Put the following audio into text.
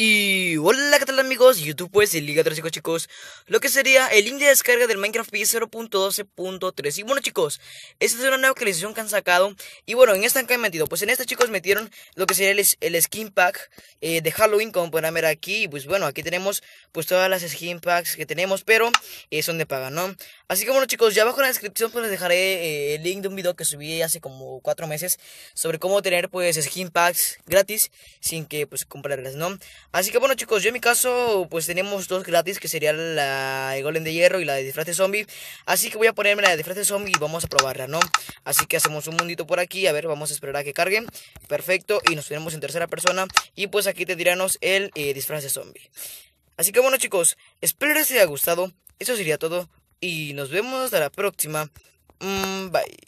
Y hola, ¿qué tal amigos? YouTube pues, el Liga tres chicos Lo que sería el link de descarga del Minecraft p 0.12.3 Y bueno chicos, esta es una nueva actualización que han sacado Y bueno, en esta que han metido Pues en esta chicos metieron lo que sería el, skin pack eh, de Halloween Como pueden ver aquí, pues bueno, aquí tenemos pues todas las skin packs que tenemos Pero es eh, son de paga, ¿no? Así que bueno chicos, ya abajo en la descripción pues les dejaré eh, el link de un video que subí hace como 4 meses sobre cómo tener pues skin packs gratis sin que pues comprarlas, ¿no? Así que bueno chicos, yo en mi caso pues tenemos dos gratis que serían la de golem de hierro y la de disfraz de zombie Así que voy a ponerme la de disfraz de zombie y vamos a probarla, ¿no? Así que hacemos un mundito por aquí, a ver, vamos a esperar a que cargue Perfecto, y nos ponemos en tercera persona y pues aquí tendríamos el eh, disfraz de zombie Así que bueno chicos, espero les haya gustado, eso sería todo y nos vemos a la próxima. Mm, bye.